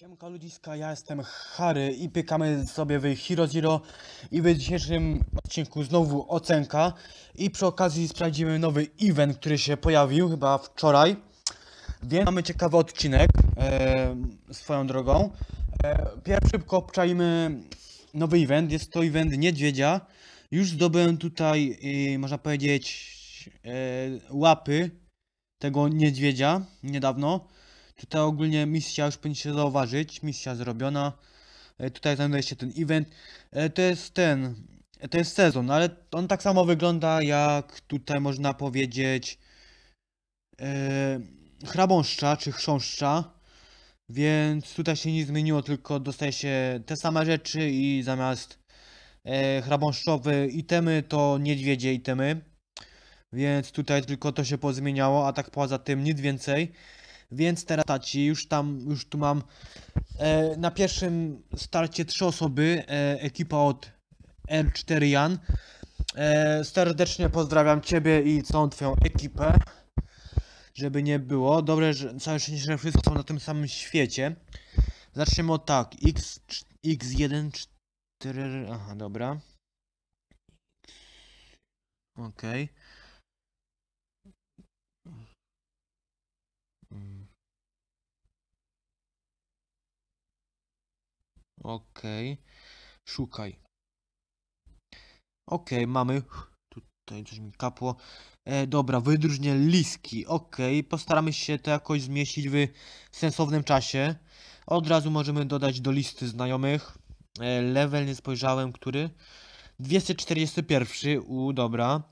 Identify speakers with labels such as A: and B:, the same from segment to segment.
A: Siemka ludziska, ja jestem Harry i pykamy sobie w Hero Zero i w dzisiejszym odcinku znowu ocenka i przy okazji sprawdzimy nowy event, który się pojawił chyba wczoraj więc mamy ciekawy odcinek e, swoją drogą e, pierwszy szybko obczajmy nowy event, jest to event Niedźwiedzia już zdobyłem tutaj, e, można powiedzieć, e, łapy tego niedźwiedzia niedawno Tutaj ogólnie misja już powinna zauważyć, misja zrobiona. E, tutaj znajduje się ten event. E, to jest ten, e, to jest sezon, ale on tak samo wygląda jak tutaj można powiedzieć hrabąszcza czy chrząszcza. Więc tutaj się nic zmieniło, tylko dostaje się te same rzeczy i zamiast e, hrabąszczowe itemy to niedźwiedzie itemy. Więc tutaj tylko to się pozmieniało, a tak poza tym nic więcej więc terataci, już tam, już tu mam e, na pierwszym starcie trzy osoby, e, ekipa od R4 Jan. E, serdecznie pozdrawiam Ciebie i całą Twoją ekipę, żeby nie było. Dobrze, że całe szczęście, że wszyscy są na tym samym świecie. Zaczniemy od tak, X, X1, 4, aha, dobra. Okej. Okay. Ok. Szukaj. Ok, mamy. Tutaj coś mi kapło. E, dobra, wydróżnię liski. Ok, postaramy się to jakoś zmieścić w sensownym czasie. Od razu możemy dodać do listy znajomych. E, level nie spojrzałem, który. 241, u dobra.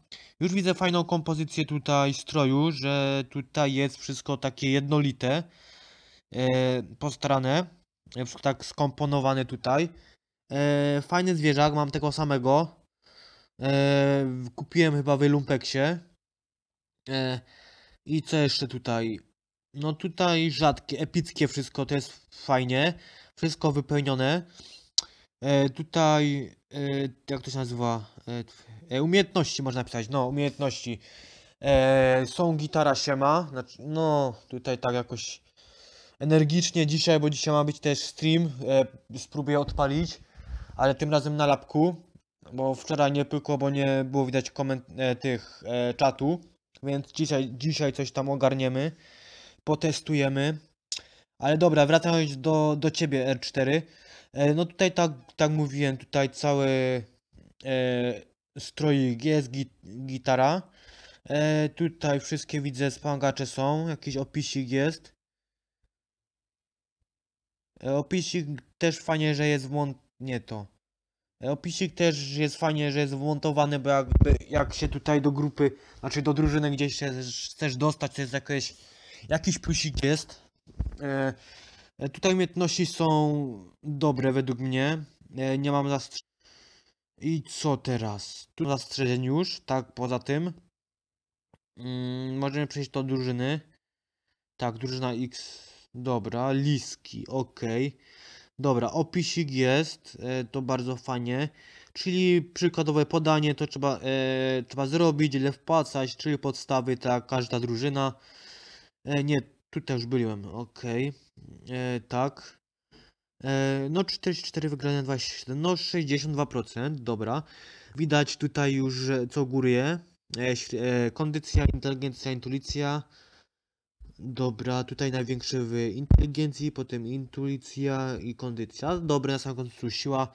A: Już widzę fajną kompozycję tutaj stroju, że tutaj jest wszystko takie jednolite, e, postrane tak skomponowany tutaj. E, fajny zwierzak, mam tego samego. E, kupiłem chyba w Lumpeksie. E, I co jeszcze tutaj? No tutaj rzadkie, epickie wszystko, to jest fajnie. Wszystko wypełnione. E, tutaj, e, jak to się nazywa? E, e umiejętności można napisać, no umiejętności. E, są gitara siema, znaczy, no tutaj tak jakoś energicznie dzisiaj, bo dzisiaj ma być też stream. E, spróbuję odpalić, ale tym razem na lapku, bo wczoraj nie pykło, bo nie było widać koment e, tych e, czatu. Więc dzisiaj, dzisiaj coś tam ogarniemy, potestujemy. Ale dobra, wracając do, do ciebie R4. E, no tutaj tak, tak mówiłem, tutaj cały e, stroik jest, git, gitara. E, tutaj wszystkie widzę, wspomagacze są, jakiś opisik jest. Opisik też fajnie, że jest wmont... nie to. Opisik też jest fajnie, że jest wmontowany, bo jakby jak się tutaj do grupy, znaczy do drużyny gdzieś się chcesz dostać, to jest jakieś, jakiś plusik jest. E, e, tutaj umiejętności są dobre według mnie. E, nie mam zastrzeżeń. I co teraz? Tu zastrzeżeń już, tak poza tym. Mm, możemy przejść do drużyny. Tak, drużyna X Dobra, liski, ok. Dobra, opisik jest, e, to bardzo fajnie. Czyli przykładowe podanie to trzeba, e, trzeba zrobić, ile wpłacać, czyli podstawy, ta każda drużyna. E, nie, tutaj już byłem, ok. E, tak. E, no 44 wygrane 27, no 62%, dobra. Widać tutaj już co góry E, e, kondycja, inteligencja, intuicja. Dobra, tutaj największy w inteligencji, potem intuicja i kondycja. Dobre na samym końcu siła.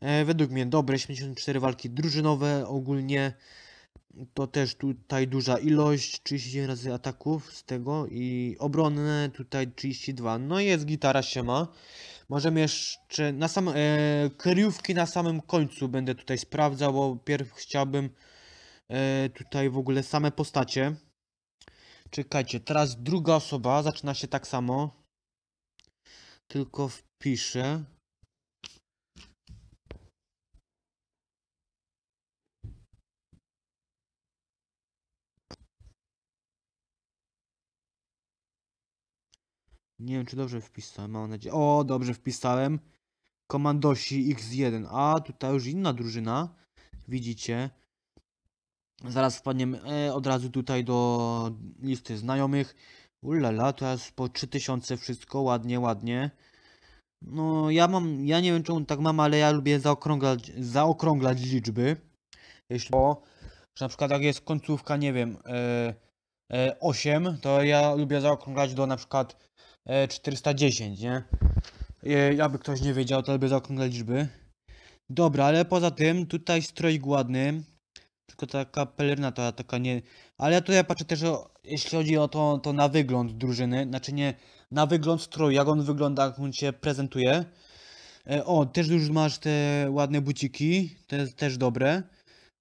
A: E, według mnie dobre 74 walki drużynowe ogólnie. To też tutaj duża ilość, 31 razy ataków z tego i obronne tutaj 32. No i jest gitara się ma. Możemy jeszcze na sam, e, kryjówki na samym końcu będę tutaj sprawdzał, bo pierw chciałbym e, tutaj w ogóle same postacie Czekajcie, teraz druga osoba zaczyna się tak samo. Tylko wpiszę. Nie wiem, czy dobrze wpisałem, mam nadzieję. O, dobrze wpisałem. Komandosi X1. A, tutaj już inna drużyna. Widzicie. Zaraz wpadniemy e, od razu tutaj do listy znajomych. Ulala, teraz po 3000 wszystko, ładnie, ładnie. No, ja mam, ja nie wiem czemu tak mam, ale ja lubię zaokrąglać, zaokrąglać liczby. Jeśli, bo, że na przykład jak jest końcówka, nie wiem, e, e, 8, to ja lubię zaokrąglać do na przykład e, 410, nie? E, aby ktoś nie wiedział, to lubię zaokrąglać liczby. Dobra, ale poza tym, tutaj stroj ładny. Tylko taka peleryna to taka nie... Ale ja tutaj patrzę też, o, jeśli chodzi o to, to na wygląd drużyny, znaczy nie, na wygląd stroju, jak on wygląda, jak on się prezentuje. E, o, też już masz te ładne buciki, to jest też dobre.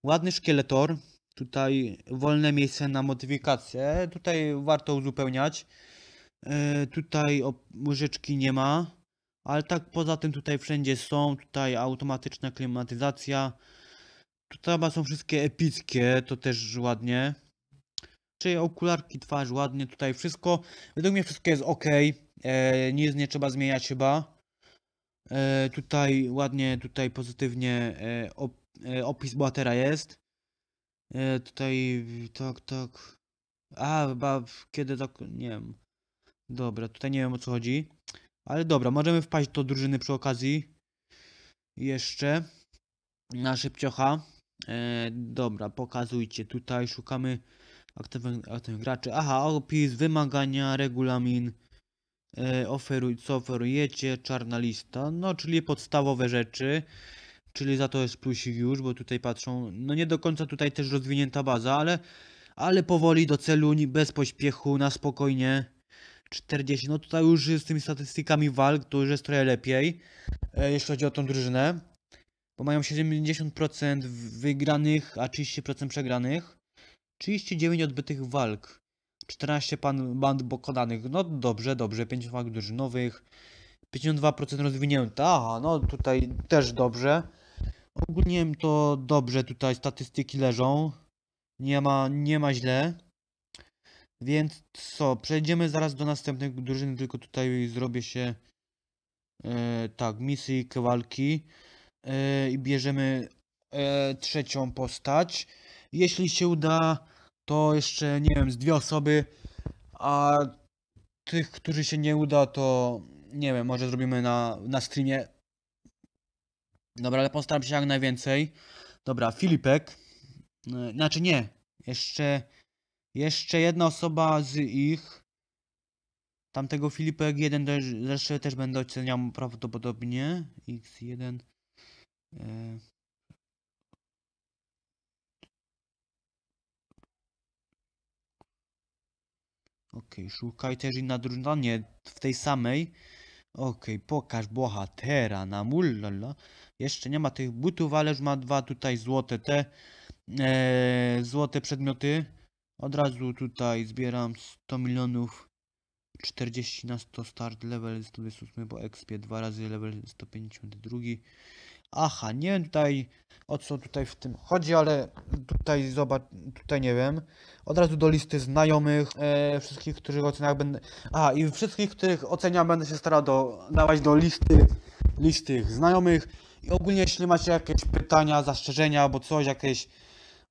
A: Ładny szkieletor, tutaj wolne miejsce na modyfikację, tutaj warto uzupełniać. E, tutaj łyżeczki nie ma, ale tak poza tym tutaj wszędzie są, tutaj automatyczna klimatyzacja. Tu chyba są wszystkie epickie, to też ładnie. Czyli okularki, twarz ładnie, tutaj wszystko. Według mnie wszystko jest ok. E, nic nie trzeba zmieniać chyba. E, tutaj ładnie, tutaj pozytywnie e, op, e, opis bohatera jest. E, tutaj, tak, tak. A, chyba kiedy tak, nie wiem. Dobra, tutaj nie wiem o co chodzi. Ale dobra, możemy wpaść do drużyny przy okazji. Jeszcze. Na szybciocha. E, dobra, pokazujcie tutaj, szukamy aktywnych, aktywnych graczy. Aha, opis, wymagania, regulamin, e, oferuj, co oferujecie, czarna lista, no czyli podstawowe rzeczy. Czyli za to jest plusik już, bo tutaj patrzą, no nie do końca tutaj też rozwinięta baza, ale, ale powoli do celu, bez pośpiechu, na spokojnie. 40, no tutaj już z tymi statystykami walk, to już jest trochę lepiej, e, jeśli chodzi o tą drużynę bo mają 70% wygranych, a 30% przegranych. 39 odbytych walk, 14 pan, band pokonanych. No dobrze, dobrze, 5 walk drużynowych, 52% rozwinięte. Aha, no tutaj też dobrze. Ogólnie to dobrze tutaj statystyki leżą. Nie ma, nie ma źle. Więc co, przejdziemy zaraz do następnych drużyn, tylko tutaj zrobię się... Yy, tak, misji, walki. E, i bierzemy e, trzecią postać. Jeśli się uda, to jeszcze, nie wiem, z dwie osoby, a tych, którzy się nie uda, to nie wiem, może zrobimy na, na streamie. Dobra, ale postaram się jak najwięcej. Dobra, Filipek. E, znaczy nie, jeszcze, jeszcze jedna osoba z ich. Tamtego Filipek jeden też, zresztą też będę oceniał prawdopodobnie. X1. E, ok, szukaj też i na drugiej no w tej samej. Ok, pokaż bohatera na mullala. Jeszcze nie ma tych butów, ale już ma dwa tutaj złote te e, złote przedmioty. Od razu tutaj zbieram 100 milionów 40 na 100 start level 128 bo XP dwa razy level 152. Aha, nie wiem tutaj o co tutaj w tym chodzi, ale tutaj zobacz, tutaj nie wiem. Od razu do listy znajomych, e, wszystkich, których oceniach będę... A, i wszystkich, których oceniam będę się starał do, dawać do listy, listy znajomych. I ogólnie jeśli macie jakieś pytania, zastrzeżenia albo coś, jakieś...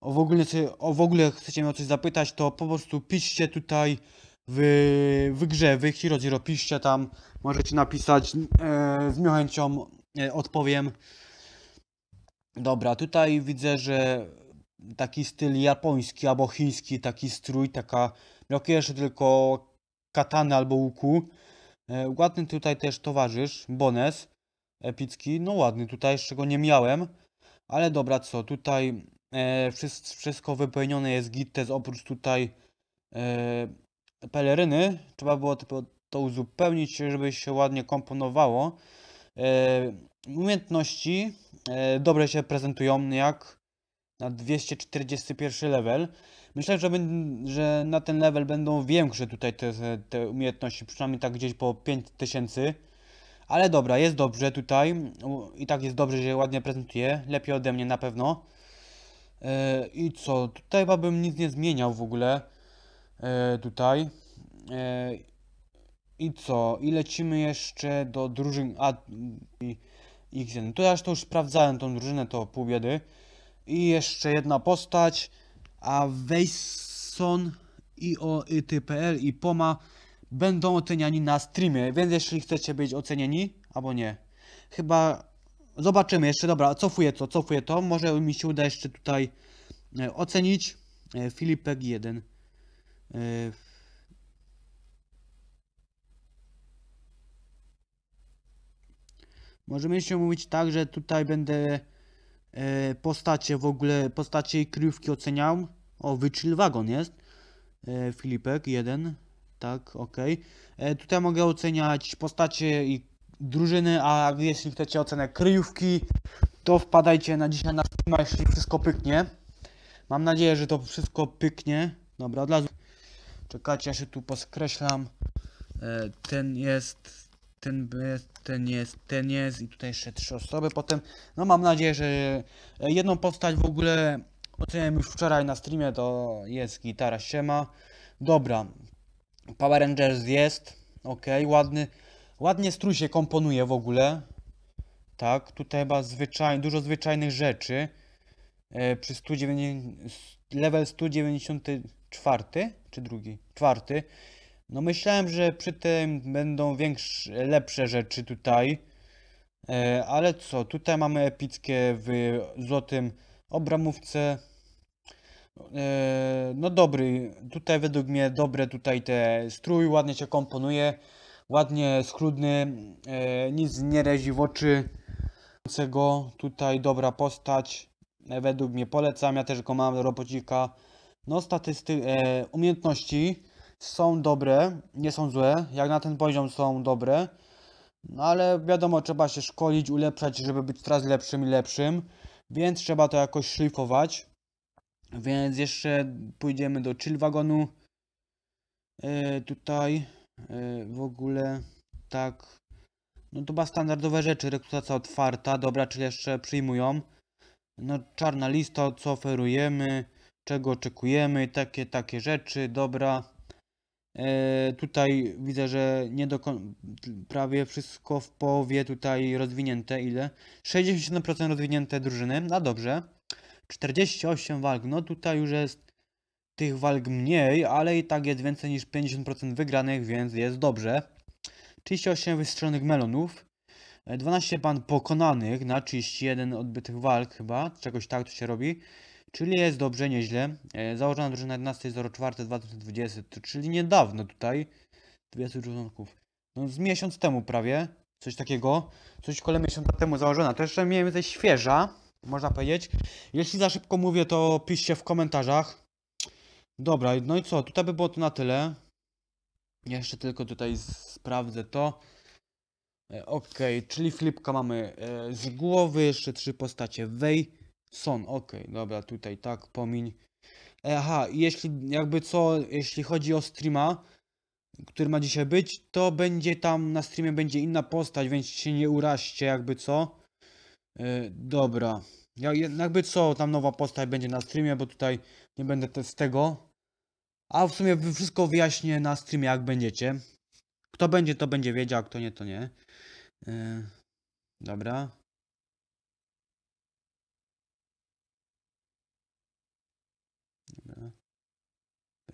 A: O w, ogóle, o w ogóle chcecie mnie o coś zapytać, to po prostu piszcie tutaj w, w grze, w Hero Zero, piszcie tam, możecie napisać, e, z miłością e, odpowiem. Dobra, tutaj widzę, że taki styl japoński albo chiński, taki strój, taka brakuje no jeszcze tylko katany albo łuku. E, ładny tutaj też towarzysz, Bones, epicki, no ładny tutaj, jeszcze go nie miałem. Ale dobra, co, tutaj e, wszystko wypełnione jest gites, oprócz tutaj e, peleryny. Trzeba było to, to uzupełnić, żeby się ładnie komponowało. E, umiejętności e, dobrze się prezentują jak na 241 level. Myślę, że, że na ten level będą większe tutaj te, te umiejętności, przynajmniej tak gdzieś po 5000. Ale dobra, jest dobrze tutaj i tak jest dobrze, że ładnie prezentuje, lepiej ode mnie na pewno. E, I co, tutaj chyba bym nic nie zmieniał w ogóle, e, tutaj. I co, i lecimy jeszcze do drużyn... A, i, X1. No to ja już to już sprawdzałem tą drużynę, to pół biedy. I jeszcze jedna postać, a Wejson i o ity.pl i Poma będą oceniani na streamie, więc jeśli chcecie być ocenieni, albo nie, chyba zobaczymy jeszcze, dobra, cofuję to, cofuję to, może mi się uda jeszcze tutaj e, ocenić e, Filipek 1. Możemy się mówić tak, że tutaj będę e, postacie w ogóle, postacie i kryjówki oceniał. O, wyczyl wagon jest. E, Filipek, jeden. Tak, ok. E, tutaj mogę oceniać postacie i drużyny, a jeśli chcecie ocenę kryjówki, to wpadajcie na dzisiaj na streama, jeśli wszystko pyknie. Mam nadzieję, że to wszystko pyknie. Dobra, od razu. Czekajcie, ja się tu poskreślam. E, ten jest ten bez, ten jest, ten jest i tutaj jeszcze trzy osoby potem. No mam nadzieję, że e, jedną postać w ogóle oceniłem już wczoraj na streamie, to jest gitara siema. Dobra, Power Rangers jest, ok, ładny, ładnie strój się komponuje w ogóle. Tak, tutaj chyba zwyczaj, dużo zwyczajnych rzeczy. E, przy 190, level 194 czy drugi? Czwarty. No myślałem, że przy tym będą większe, lepsze rzeczy tutaj. E, ale co, tutaj mamy epickie w złotym obramówce. E, no dobry, tutaj według mnie dobre tutaj te strój, ładnie się komponuje. Ładnie schludny, e, nic nie rezi w oczy. Tutaj dobra postać, e, według mnie polecam, ja też go mam robocika. No statystyki, e, umiejętności są dobre, nie są złe, jak na ten poziom są dobre, no ale wiadomo, trzeba się szkolić, ulepszać, żeby być coraz lepszym i lepszym, więc trzeba to jakoś szlifować. Więc jeszcze pójdziemy do chill wagonu. E, tutaj e, w ogóle tak. No to chyba standardowe rzeczy, rekrutacja otwarta, dobra, czyli jeszcze przyjmują. No czarna lista, co oferujemy, czego oczekujemy, takie, takie rzeczy, dobra. E, tutaj widzę, że nie do prawie wszystko w połowie tutaj rozwinięte. Ile? 67% rozwinięte drużyny. No dobrze. 48 walk. No tutaj już jest tych walk mniej, ale i tak jest więcej niż 50% wygranych, więc jest dobrze. 38 wystrzelonych melonów. 12 e, pan pokonanych na 31 odbytych walk chyba. Czegoś tak to się robi. Czyli jest dobrze, nieźle. E, założona drużyna 11.04.2020, czyli niedawno tutaj. 20 drużynków. No z miesiąc temu prawie. Coś takiego. Coś koło miesiąca temu założona. To jeszcze mniej więcej świeża, można powiedzieć. Jeśli za szybko mówię, to piszcie w komentarzach. Dobra, no i co? Tutaj by było to na tyle. Jeszcze tylko tutaj sprawdzę to. E, ok, czyli flipka mamy e, z głowy, jeszcze trzy postacie Wej Son, ok, dobra, tutaj tak, pomiń. E, aha, jeśli jakby co, jeśli chodzi o streama, który ma dzisiaj być, to będzie tam na streamie będzie inna postać, więc się nie uraźcie, jakby co. Yy, dobra. Jak, jakby co, tam nowa postać będzie na streamie, bo tutaj nie będę te, z tego. A w sumie wszystko wyjaśnię na streamie, jak będziecie. Kto będzie, to będzie wiedział, a kto nie, to nie. Yy, dobra.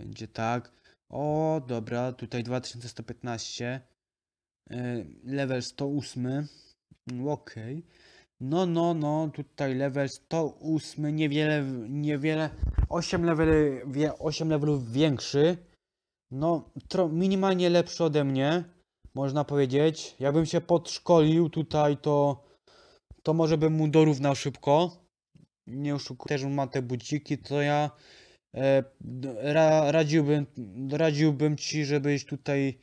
A: Będzie tak. O, dobra, tutaj 2115. Y, level 108. Okej. Okay. No, no, no, tutaj level 108, niewiele, niewiele, 8, leveli, 8 levelów większy. No, tro, minimalnie lepszy ode mnie, można powiedzieć. Jakbym się podszkolił tutaj, to, to może bym mu dorównał szybko. Nie oszukuję, też ma te budziki, to ja E, ra, radziłbym, radziłbym ci, żebyś tutaj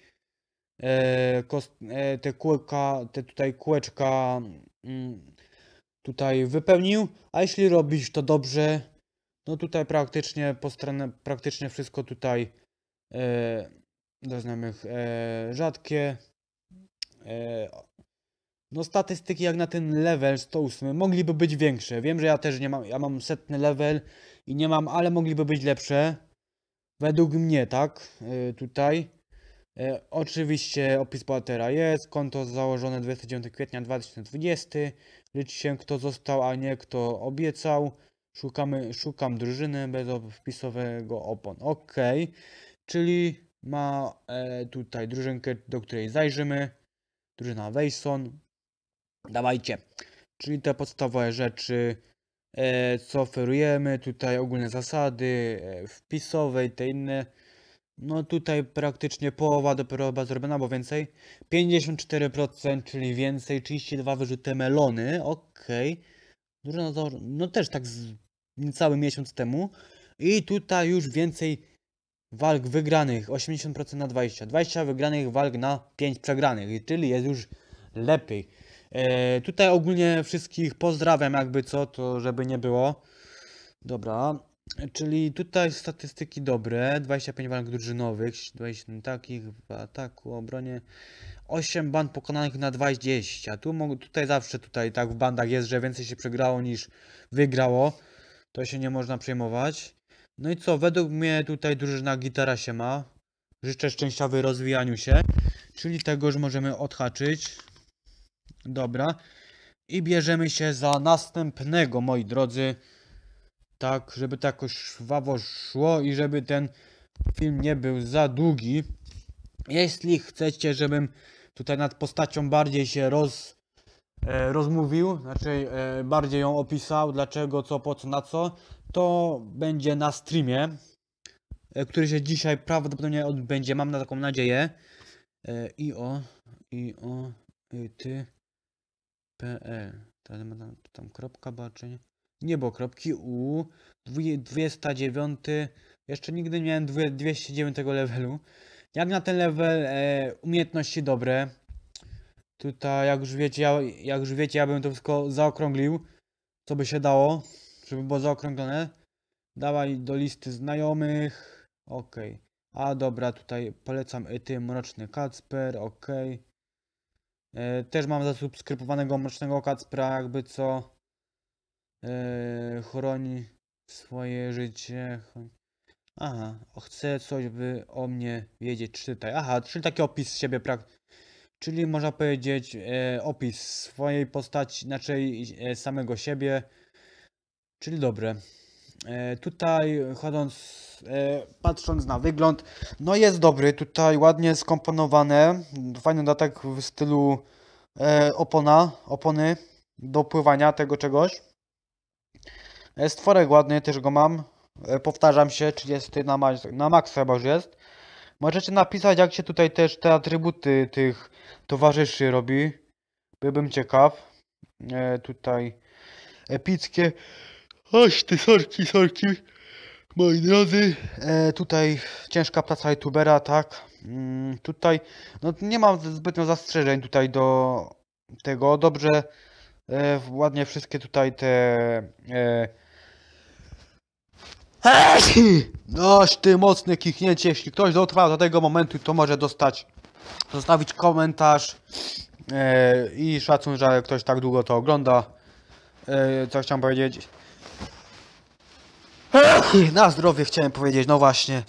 A: e, kost, e, te kółka, te tutaj kółeczka mm, tutaj wypełnił, a jeśli robisz to dobrze, no tutaj praktycznie po stronę, praktycznie wszystko tutaj e, do znajomych e, rzadkie. E, no statystyki jak na ten level 108 mogliby być większe. Wiem, że ja też nie mam, ja mam setny level i nie mam, ale mogliby być lepsze. Według mnie, tak? Yy, tutaj. Yy, oczywiście opis bohatera jest, konto założone 29 kwietnia 2020. Liczy się kto został, a nie kto obiecał. Szukamy, szukam drużyny bez wpisowego opon. Ok, czyli ma e, tutaj drużynkę, do której zajrzymy. Drużyna Wejson. Dawajcie. Czyli te podstawowe rzeczy, E, co oferujemy, tutaj ogólne zasady e, wpisowe i te inne. No tutaj praktycznie połowa dopiero była zrobiona, bo więcej. 54%, czyli więcej, 32 wyrzuty melony, okej. Okay. Dużo no też tak z, cały miesiąc temu. I tutaj już więcej walk wygranych, 80% na 20. 20 wygranych walk na 5 przegranych, czyli jest już lepiej. E, tutaj ogólnie wszystkich pozdrawiam, jakby co, to żeby nie było. Dobra, czyli tutaj statystyki dobre, 25 walk drużynowych, 20 takich w ataku, obronie, 8 band pokonanych na 20. Tu, tutaj zawsze tutaj tak w bandach jest, że więcej się przegrało niż wygrało. To się nie można przejmować. No i co, według mnie tutaj drużyna gitara się ma. Życzę szczęścia w rozwijaniu się, czyli tego, że możemy odhaczyć. Dobra. I bierzemy się za następnego, moi drodzy. Tak, żeby to jakoś szwawo szło i żeby ten film nie był za długi. Jeśli chcecie, żebym tutaj nad postacią bardziej się roz, e, rozmówił, znaczy e, bardziej ją opisał, dlaczego, co, po co, na co, to będzie na streamie, e, który się dzisiaj prawdopodobnie odbędzie, mam na taką nadzieję. E, I o, i o, i ty. PL. E. Teraz tam, tam kropka baczeń. Nie kropki U. 209. Jeszcze nigdy nie miałem 209 levelu. Jak na ten level e, umiejętności dobre. Tutaj jak już wiecie, ja, jak już wiecie, ja bym to wszystko zaokrąglił. Co by się dało, żeby było zaokrąglone. Dawaj do listy znajomych. Ok. A dobra, tutaj polecam i e, ty mroczny Kacper, ok. E, też mam zasubskrybowanego Mrocznego Kacpra, jakby co yy, chroni swoje życie. Aha, chcę coś by o mnie wiedzieć, czytaj. Aha, czyli taki opis siebie prak... Czyli można powiedzieć e, opis swojej postaci, inaczej samego siebie. Czyli dobre. E, tutaj chodząc, e, patrząc na wygląd, no jest dobry, tutaj ładnie skomponowane, fajny dodatek w stylu e, opona, opony do pływania, tego czegoś. Stworek ładny, też go mam, powtarzam się, 30 na, ma na max chyba już jest. Możecie napisać, jak się tutaj też te atrybuty tych towarzyszy robi. Byłbym ciekaw. E, tutaj epickie Oś ty sorki, sorki. Moi drodzy, e, tutaj ciężka praca youtubera, tak. Mm, tutaj no, nie mam zbytnio zastrzeżeń tutaj do tego. Dobrze, e, ładnie wszystkie tutaj te... E... Noż ty mocne kichnięcie, jeśli ktoś dotrwał do tego momentu, to może dostać, zostawić komentarz e, i szacun, że ktoś tak długo to ogląda. E, co chciałem powiedzieć na zdrowie chciałem powiedzieć, no właśnie.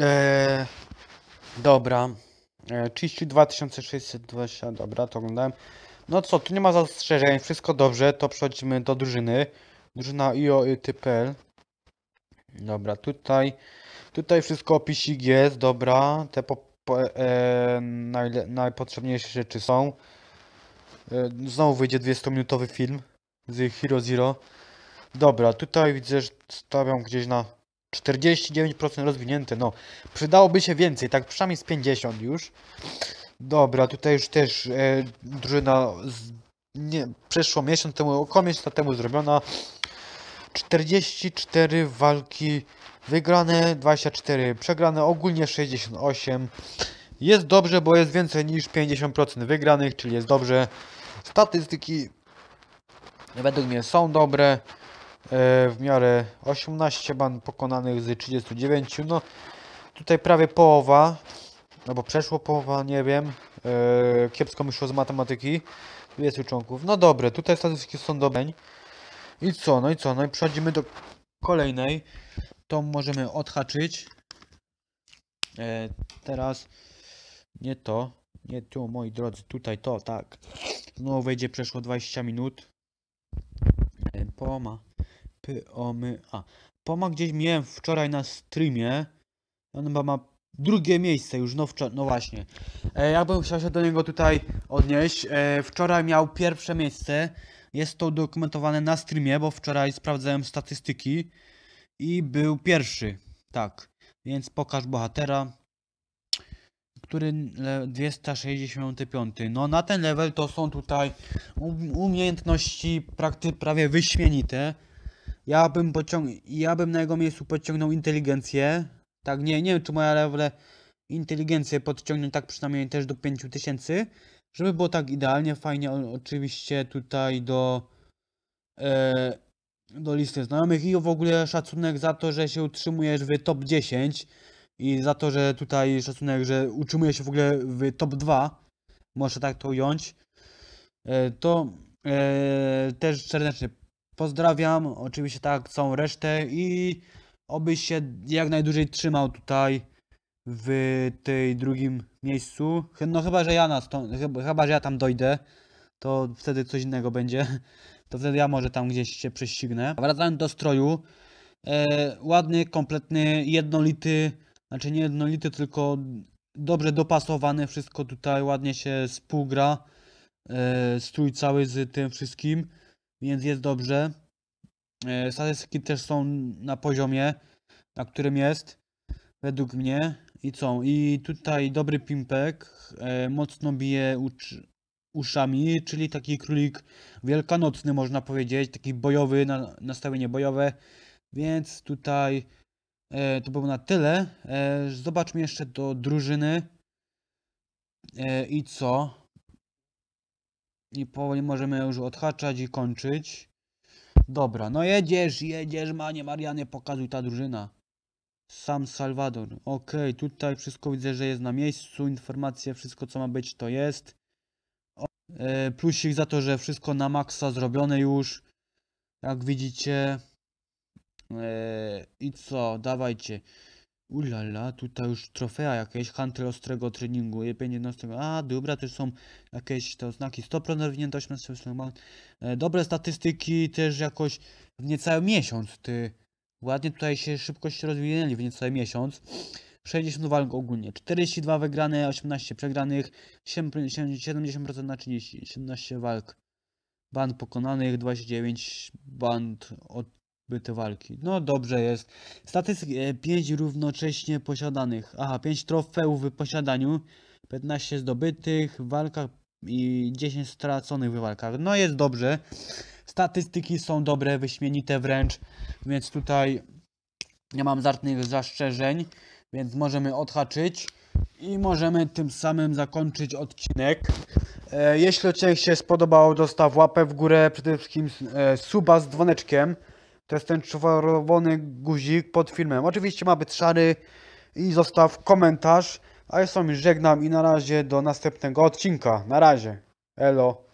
A: Eee, dobra. Eee, 32620, dobra, to oglądałem. No co, tu nie ma zastrzeżeń, wszystko dobrze, to przechodzimy do drużyny. Drużyna IOTPL. Dobra, tutaj tutaj wszystko opisik jest, dobra, te po, po, e, najpotrzebniejsze rzeczy są. E, znowu wyjdzie 200-minutowy film z Hero Zero. Dobra, tutaj widzę, że stawiam gdzieś na 49% rozwinięte, no. Przydałoby się więcej, tak przynajmniej z 50 już. Dobra, tutaj już też e, drużyna z, nie, przeszło miesiąc temu, około miesiąca temu zrobiona. 44 walki wygrane, 24 przegrane, ogólnie 68. Jest dobrze, bo jest więcej niż 50% wygranych, czyli jest dobrze. Statystyki według mnie są dobre. E, w miarę 18 ban pokonanych z 39. No tutaj prawie połowa, no bo przeszło połowa, nie wiem. E, kiepsko mi szło z matematyki. Tu członków. No dobre, tutaj statystyki są dobre. I co, no i co, no i przechodzimy do kolejnej. Tą możemy odhaczyć. E, teraz nie to, nie tu, moi drodzy, tutaj to, tak. Znowu wejdzie przeszło 20 minut. Poma. Pomy, A. Poma gdzieś miałem wczoraj na streamie. On chyba ma drugie miejsce już, no, no właśnie. E, ja bym chciał się do niego tutaj odnieść. E, wczoraj miał pierwsze miejsce. Jest to udokumentowane na streamie, bo wczoraj sprawdzałem statystyki i był pierwszy. Tak, więc pokaż bohatera, który 265. No na ten level to są tutaj umiejętności prawie wyśmienite. Ja bym pociągnął, Ja bym na jego miejscu podciągnął inteligencję. Tak, nie, nie wiem czy moja level inteligencję podciągnąć tak przynajmniej też do 5000. Żeby było tak idealnie, fajnie oczywiście tutaj do... E, do listy znajomych i w ogóle szacunek za to, że się utrzymujesz w top 10 i za to, że tutaj szacunek, że utrzymujesz się w ogóle w top 2 może tak to ująć e, to e, też serdecznie Pozdrawiam, oczywiście tak, całą resztę i obyś się jak najdłużej trzymał tutaj w tej drugim miejscu. No chyba, że ja nas, chyba, że ja tam dojdę, to wtedy coś innego będzie. To wtedy ja może tam gdzieś się prześcignę. Wracając do stroju. E, ładny, kompletny, jednolity, znaczy nie jednolity, tylko dobrze dopasowany, wszystko tutaj ładnie się spółgra. E, strój cały z tym wszystkim więc jest dobrze. E, statystyki też są na poziomie, na którym jest, według mnie. I co? I tutaj dobry pimpek e, mocno bije uszami, czyli taki królik wielkanocny, można powiedzieć, taki bojowy, na, nastawienie bojowe. Więc tutaj e, to było na tyle. E, zobaczmy jeszcze do drużyny. E, I co? I powoli możemy już odhaczać i kończyć. Dobra, no jedziesz, jedziesz, Manie Marianie, pokazuj ta drużyna. Sam Salvador. Okej, okay, tutaj wszystko widzę, że jest na miejscu. Informacje, wszystko co ma być, to jest. O, e, plusik za to, że wszystko na maksa zrobione już. Jak widzicie. E, I co, dawajcie. Ulala, tutaj już trofea jakieś, Hunter ostrego treningu, jepień jednostek, a dobra, też są jakieś te oznaki, 100% winiętość, e, dobre statystyki też jakoś w niecały miesiąc, ty, ładnie tutaj się szybko się rozwinęli w niecały miesiąc, 60 walk ogólnie, 42 wygrane, 18 przegranych, 70% na 30, 17 walk, band pokonanych, 29, band od byty walki. No dobrze jest. Statystyk 5 e, równocześnie posiadanych. Aha, 5 trofeów w posiadaniu, 15 zdobytych w walkach i 10 straconych w walkach. No jest dobrze. Statystyki są dobre, wyśmienite wręcz, więc tutaj nie mam żadnych zastrzeżeń, więc możemy odhaczyć i możemy tym samym zakończyć odcinek. E, jeśli odcinek się spodobał, dostaw łapę w górę, przede wszystkim e, suba z dzwoneczkiem. To jest ten czerwony guzik pod filmem. Oczywiście ma być szary i zostaw komentarz. A ja z żegnam i na razie do następnego odcinka. Na razie. Elo.